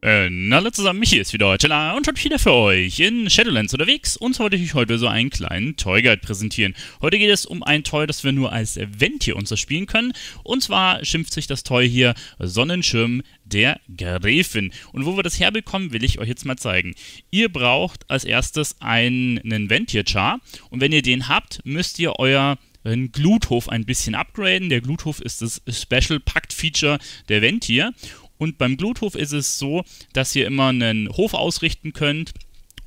Äh, na, hallo zusammen, hier ist wieder heute und heute wieder für euch in Shadowlands unterwegs und wollte ich euch heute so einen kleinen Toy Guide präsentieren. Heute geht es um ein Toy, das wir nur als Event hier uns spielen können und zwar schimpft sich das Toy hier Sonnenschirm der Gräfin. Und wo wir das herbekommen, will ich euch jetzt mal zeigen. Ihr braucht als erstes einen, Ventier-Char und wenn ihr den habt, müsst ihr euer den Gluthof ein bisschen upgraden. Der Gluthof ist das Special Pact Feature der Ventier. Und beim Gluthof ist es so, dass ihr immer einen Hof ausrichten könnt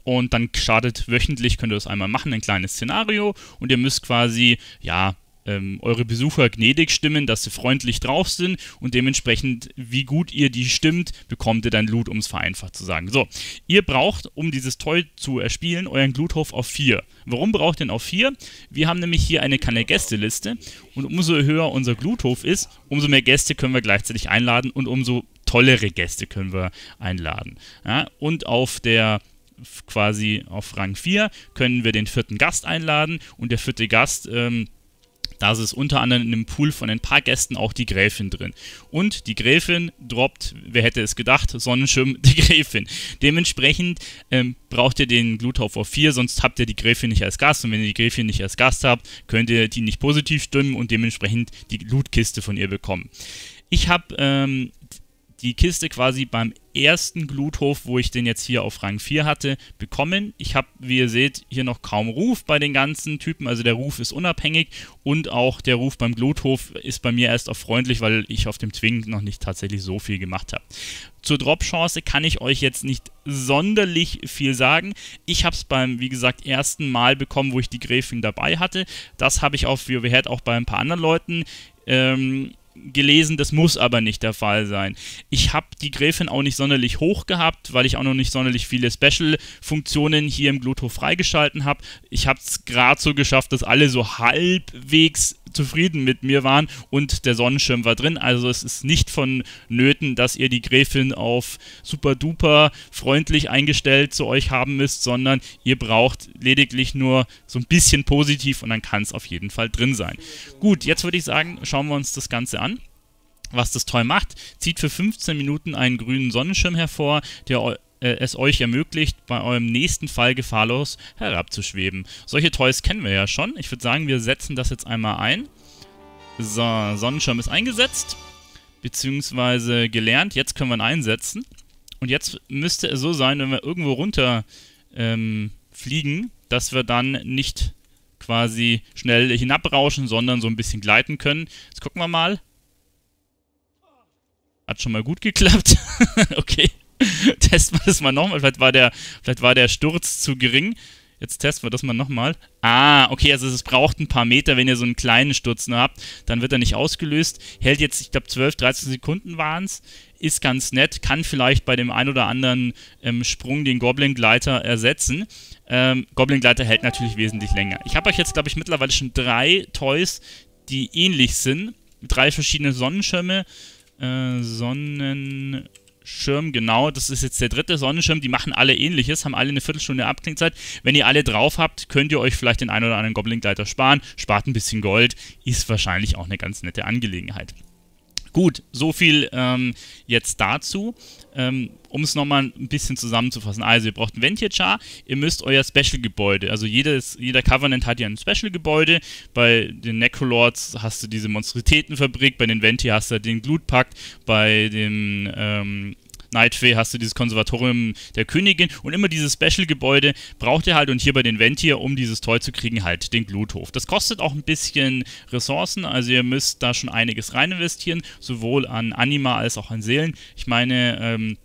und dann startet wöchentlich, könnt ihr das einmal machen, ein kleines Szenario und ihr müsst quasi, ja, ähm, eure Besucher gnädig stimmen, dass sie freundlich drauf sind und dementsprechend, wie gut ihr die stimmt, bekommt ihr dann Loot, um es vereinfacht zu sagen. So, ihr braucht, um dieses Toy zu erspielen, euren Gluthof auf 4. Warum braucht ihr ihn auf 4? Wir haben nämlich hier eine kleine Gästeliste und umso höher unser Gluthof ist, umso mehr Gäste können wir gleichzeitig einladen und umso tollere Gäste können wir einladen. Ja, und auf der quasi auf Rang 4 können wir den vierten Gast einladen und der vierte Gast, ähm, da ist unter anderem in einem Pool von ein paar Gästen auch die Gräfin drin. Und die Gräfin droppt, wer hätte es gedacht, Sonnenschirm, die Gräfin. Dementsprechend ähm, braucht ihr den Gluthaupt auf 4, sonst habt ihr die Gräfin nicht als Gast. Und wenn ihr die Gräfin nicht als Gast habt, könnt ihr die nicht positiv stimmen und dementsprechend die Lootkiste von ihr bekommen. Ich habe ähm, die Kiste quasi beim ersten Gluthof, wo ich den jetzt hier auf Rang 4 hatte, bekommen. Ich habe, wie ihr seht, hier noch kaum Ruf bei den ganzen Typen, also der Ruf ist unabhängig und auch der Ruf beim Gluthof ist bei mir erst auf freundlich, weil ich auf dem Zwing noch nicht tatsächlich so viel gemacht habe. Zur Drop-Chance kann ich euch jetzt nicht sonderlich viel sagen. Ich habe es beim, wie gesagt, ersten Mal bekommen, wo ich die Gräfin dabei hatte. Das habe ich auf WoW auch bei ein paar anderen Leuten ähm, gelesen, das muss aber nicht der Fall sein. Ich habe die Gräfin auch nicht sonderlich hoch gehabt, weil ich auch noch nicht sonderlich viele Special-Funktionen hier im Gluto freigeschalten habe. Ich habe es gerade so geschafft, dass alle so halbwegs zufrieden mit mir waren und der Sonnenschirm war drin. Also es ist nicht vonnöten, dass ihr die Gräfin auf super duper freundlich eingestellt zu euch haben müsst, sondern ihr braucht lediglich nur so ein bisschen positiv und dann kann es auf jeden Fall drin sein. Gut, jetzt würde ich sagen, schauen wir uns das Ganze an was das toll macht, zieht für 15 Minuten einen grünen Sonnenschirm hervor, der äh, es euch ermöglicht, bei eurem nächsten Fall gefahrlos herabzuschweben. Solche Toys kennen wir ja schon. Ich würde sagen, wir setzen das jetzt einmal ein. So, Sonnenschirm ist eingesetzt, beziehungsweise gelernt. Jetzt können wir ihn einsetzen. Und jetzt müsste es so sein, wenn wir irgendwo runter ähm, fliegen, dass wir dann nicht quasi schnell hinabrauschen, sondern so ein bisschen gleiten können. Jetzt gucken wir mal. Hat schon mal gut geklappt. okay. testen wir das mal nochmal. Vielleicht war der, vielleicht war der Sturz zu gering. Jetzt testen wir das mal nochmal. Ah, okay, also es braucht ein paar Meter, wenn ihr so einen kleinen Sturz nur habt. Dann wird er nicht ausgelöst. Hält jetzt, ich glaube, 12, 13 Sekunden waren es. Ist ganz nett. Kann vielleicht bei dem einen oder anderen ähm, Sprung den Goblin-Gleiter ersetzen. Ähm, Goblin-Gleiter hält natürlich wesentlich länger. Ich habe euch jetzt, glaube ich, mittlerweile schon drei Toys, die ähnlich sind. Drei verschiedene Sonnenschirme. Äh, Sonnen... Schirm, genau, das ist jetzt der dritte Sonnenschirm, die machen alle ähnliches, haben alle eine Viertelstunde Abklingzeit. Wenn ihr alle drauf habt, könnt ihr euch vielleicht den einen oder anderen Goblin-Gleiter sparen, spart ein bisschen Gold, ist wahrscheinlich auch eine ganz nette Angelegenheit. Gut, so viel ähm, jetzt dazu. Ähm, um es nochmal ein bisschen zusammenzufassen. Also, ihr braucht ein Ventier-Char, ihr müsst euer Special-Gebäude, also jedes, jeder Covenant hat ja ein Special-Gebäude, bei den Necrolords hast du diese Monstrositätenfabrik, bei den Venti hast du den Glutpakt, bei den. ähm, Nightfee hast du dieses Konservatorium der Königin und immer dieses Special-Gebäude braucht ihr halt und hier bei den Ventier, um dieses Toy zu kriegen, halt den Gluthof. Das kostet auch ein bisschen Ressourcen, also ihr müsst da schon einiges rein investieren, sowohl an Anima als auch an Seelen. Ich meine, ähm,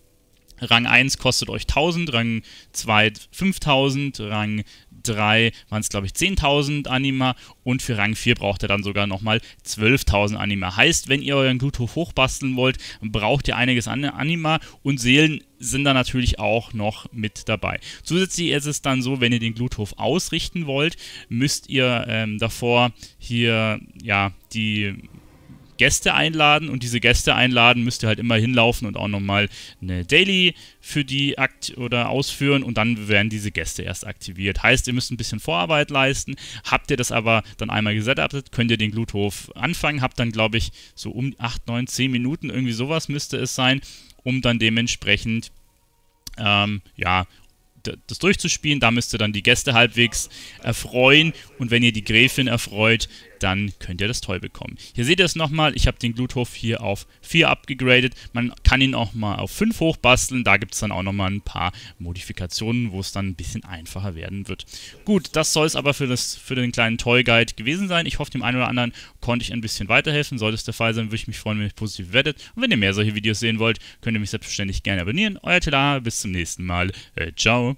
Rang 1 kostet euch 1000, Rang 2 5000, Rang 3 waren es, glaube ich, 10.000 Anima und für Rang 4 braucht er dann sogar nochmal 12.000 Anima. Heißt, wenn ihr euren Gluthof hochbasteln wollt, braucht ihr einiges an Anima und Seelen sind da natürlich auch noch mit dabei. Zusätzlich ist es dann so, wenn ihr den Gluthof ausrichten wollt, müsst ihr ähm, davor hier ja die Gäste einladen und diese Gäste einladen müsst ihr halt immer hinlaufen und auch nochmal eine Daily für die akt oder ausführen und dann werden diese Gäste erst aktiviert. Heißt, ihr müsst ein bisschen Vorarbeit leisten. Habt ihr das aber dann einmal gesetzt, könnt ihr den Gluthof anfangen. Habt dann, glaube ich, so um 8, 9, 10 Minuten, irgendwie sowas müsste es sein, um dann dementsprechend ähm, ja, das durchzuspielen. Da müsst ihr dann die Gäste halbwegs erfreuen. Und wenn ihr die Gräfin erfreut, dann könnt ihr das Toy bekommen. Hier seht ihr es nochmal, ich habe den Gluthof hier auf 4 abgegradet. Man kann ihn auch mal auf 5 hochbasteln. Da gibt es dann auch nochmal ein paar Modifikationen, wo es dann ein bisschen einfacher werden wird. Gut, das soll es aber für, das, für den kleinen Toy Guide gewesen sein. Ich hoffe, dem einen oder anderen konnte ich ein bisschen weiterhelfen. Sollte es der Fall sein, würde ich mich freuen, wenn ihr positiv werdet. Und wenn ihr mehr solche Videos sehen wollt, könnt ihr mich selbstverständlich gerne abonnieren. Euer Tela, bis zum nächsten Mal. Äh, ciao.